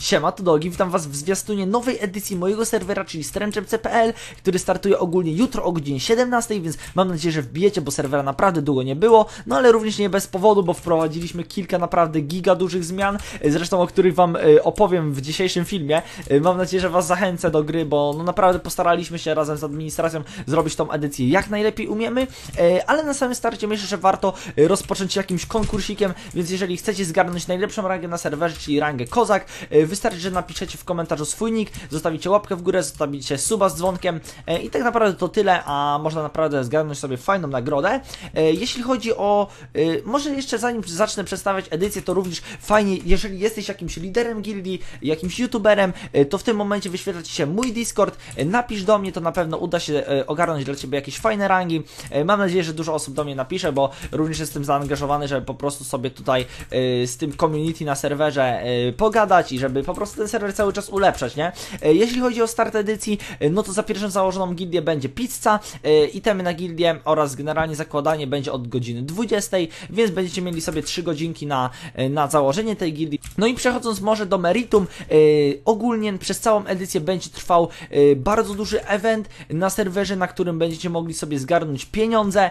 Siema, to Dogi, witam was w zwiastunie nowej edycji mojego serwera, czyli CPL, który startuje ogólnie jutro o godzinie 17, więc mam nadzieję, że wbijecie, bo serwera naprawdę długo nie było, no ale również nie bez powodu, bo wprowadziliśmy kilka naprawdę giga dużych zmian, e, zresztą o których wam e, opowiem w dzisiejszym filmie. E, mam nadzieję, że was zachęcę do gry, bo no naprawdę postaraliśmy się razem z administracją zrobić tą edycję jak najlepiej umiemy, ale na samym starcie myślę, że warto rozpocząć jakimś konkursikiem, więc jeżeli chcecie zgarnąć najlepszą rangę na serwerze, czyli rangę Kozak, Wystarczy, że napiszecie w komentarzu swój nick, zostawicie łapkę w górę, zostawicie suba z dzwonkiem e, i tak naprawdę to tyle, a można naprawdę zgarnąć sobie fajną nagrodę. E, jeśli chodzi o... E, może jeszcze zanim zacznę przedstawiać edycję, to również fajnie, jeżeli jesteś jakimś liderem gildii, jakimś youtuberem, to w tym momencie wyświetla Ci się mój Discord, napisz do mnie, to na pewno uda się ogarnąć dla Ciebie jakieś fajne rangi. Mam nadzieję, że dużo osób do mnie napisze, bo również jestem zaangażowany, żeby po prostu sobie tutaj z tym community na serwerze pogadać i żeby żeby po prostu ten serwer cały czas ulepszać, nie? E, jeśli chodzi o start edycji, e, no to za pierwszą założoną gildię będzie pizza, e, itemy na gildię oraz generalnie zakładanie będzie od godziny 20, więc będziecie mieli sobie 3 godzinki na, na założenie tej gildii. No i przechodząc może do meritum, ogólnie przez całą edycję będzie trwał bardzo duży event na serwerze, na którym będziecie mogli sobie zgarnąć pieniądze,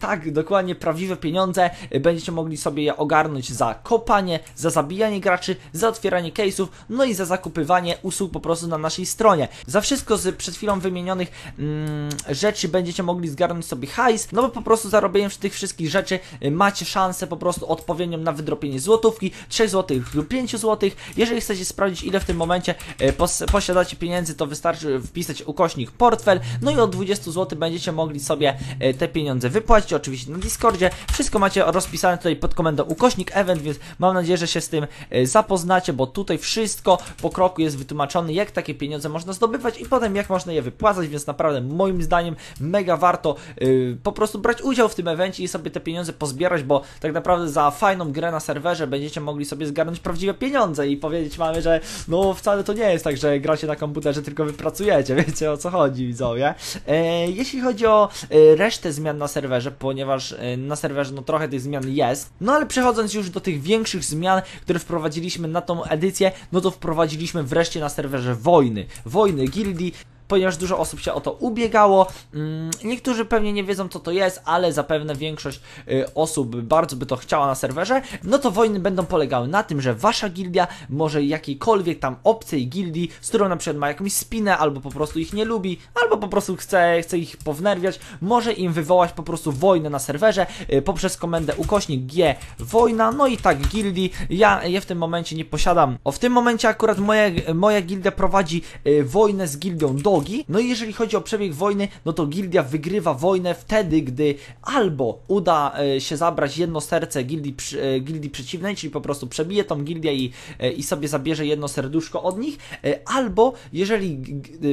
tak, dokładnie prawdziwe pieniądze, będziecie mogli sobie je ogarnąć za kopanie, za zabijanie graczy, za otwieranie case'ów, no i za zakupywanie usług po prostu na naszej stronie. Za wszystko z przed chwilą wymienionych mm, rzeczy będziecie mogli zgarnąć sobie hajs, no bo po prostu zarobieniem tych wszystkich rzeczy y, macie szansę po prostu odpowiednią na wydropienie złotówki, 3 zł lub 5 zł. Jeżeli chcecie sprawdzić ile w tym momencie y, pos posiadacie pieniędzy, to wystarczy wpisać ukośnik portfel, no i od 20 zł będziecie mogli sobie y, te pieniądze wypłacić, oczywiście na Discordzie. Wszystko macie rozpisane tutaj pod komendą ukośnik event, więc mam nadzieję, że się z tym zapoznacie, bo tutaj wszystko wszystko po kroku jest wytłumaczone, jak takie pieniądze można zdobywać i potem jak można je wypłacać, więc naprawdę moim zdaniem mega warto yy, po prostu brać udział w tym evencie i sobie te pieniądze pozbierać, bo tak naprawdę za fajną grę na serwerze będziecie mogli sobie zgarnąć prawdziwe pieniądze i powiedzieć mamy, że no wcale to nie jest tak, że gracie na komputerze, tylko wypracujecie, wiecie o co chodzi widzowie. E, jeśli chodzi o e, resztę zmian na serwerze, ponieważ e, na serwerze no trochę tych zmian jest, no ale przechodząc już do tych większych zmian, które wprowadziliśmy na tą edycję, no to wprowadziliśmy wreszcie na serwerze wojny. Wojny gildii, ponieważ dużo osób się o to ubiegało. Mm, niektórzy pewnie nie wiedzą, co to jest, ale zapewne większość y, osób bardzo by to chciała na serwerze. No to wojny będą polegały na tym, że wasza gildia może jakiejkolwiek tam obcej gildii, z którą na przykład ma jakąś spinę, albo po prostu ich nie lubi, albo po prostu chce, chce ich pownerwiać, może im wywołać po prostu wojnę na serwerze y, poprzez komendę ukośnik G wojna, no i tak gildii. Ja je w tym momencie nie posiadam. O, w tym momencie akurat moja, moja gildia prowadzi y, wojnę z gildią do załogi. No i jeżeli chodzi o przebieg wojny, no to gildia wygrywa wojnę wtedy, gdy albo uda e, się zabrać jedno serce gildii, e, gildii przeciwnej, czyli po prostu przebije tą gildię i, e, i sobie zabierze jedno serduszko od nich, albo jeżeli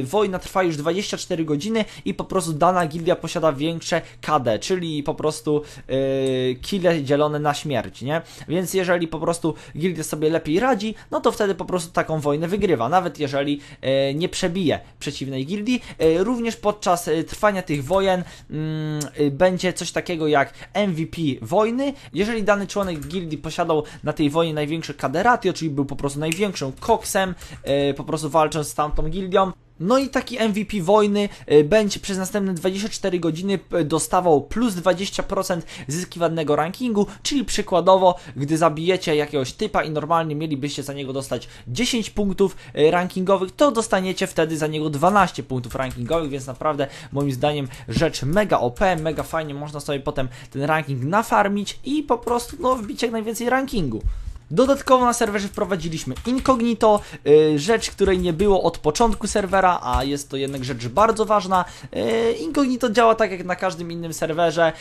wojna trwa już 24 godziny i po prostu dana gildia posiada większe KD, czyli po prostu yy, kile dzielone na śmierć, nie? Więc jeżeli po prostu gildia sobie lepiej radzi, no to wtedy po prostu taką wojnę wygrywa, nawet jeżeli yy, nie przebije przeciwnej przeciwnej gildii. E, również podczas e, trwania tych wojen mm, e, będzie coś takiego jak MVP wojny. Jeżeli dany członek gildii posiadał na tej wojnie największe kaderatio, czyli był po prostu największą koksem, po prostu walcząc z tamtą gildią, no i taki MVP wojny y, będzie przez następne 24 godziny dostawał plus 20% zyskiwanego rankingu, czyli przykładowo, gdy zabijecie jakiegoś typa i normalnie mielibyście za niego dostać 10 punktów y, rankingowych, to dostaniecie wtedy za niego 12 punktów rankingowych, więc naprawdę moim zdaniem rzecz mega OP, mega fajnie, można sobie potem ten ranking nafarmić i po prostu no, wbić jak najwięcej rankingu. Dodatkowo na serwerze wprowadziliśmy incognito, y, rzecz, której nie było od początku serwera, a jest to jednak rzecz bardzo ważna. Y, incognito działa tak jak na każdym innym serwerze,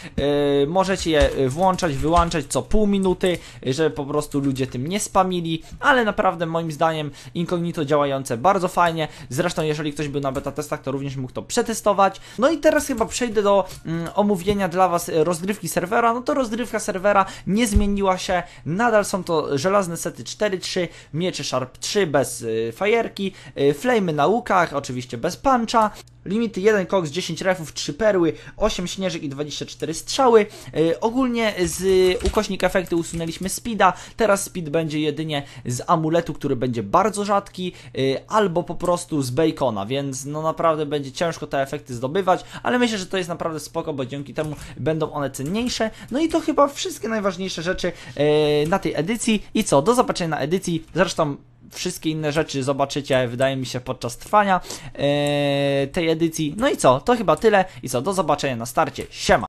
y, możecie je włączać, wyłączać co pół minuty, żeby po prostu ludzie tym nie spamili, ale naprawdę moim zdaniem incognito działające bardzo fajnie, zresztą jeżeli ktoś był na beta testach, to również mógł to przetestować. No i teraz chyba przejdę do mm, omówienia dla Was rozgrywki serwera, no to rozgrywka serwera nie zmieniła się, nadal są to żelazne sety 4-3, miecze Sharp 3 bez y, fajerki, y, flamy na łukach, oczywiście bez puncha, Limity 1 koks, 10 refów, 3 perły, 8 śnieżek i 24 strzały. Yy, ogólnie z ukośnik efekty usunęliśmy speeda. Teraz speed będzie jedynie z amuletu, który będzie bardzo rzadki, yy, albo po prostu z bacona, więc no naprawdę będzie ciężko te efekty zdobywać, ale myślę, że to jest naprawdę spoko, bo dzięki temu będą one cenniejsze. No i to chyba wszystkie najważniejsze rzeczy yy, na tej edycji. I co? Do zobaczenia na edycji. Zresztą wszystkie inne rzeczy zobaczycie, wydaje mi się, podczas trwania e, tej edycji. No i co? To chyba tyle. I co? Do zobaczenia na starcie. Siema!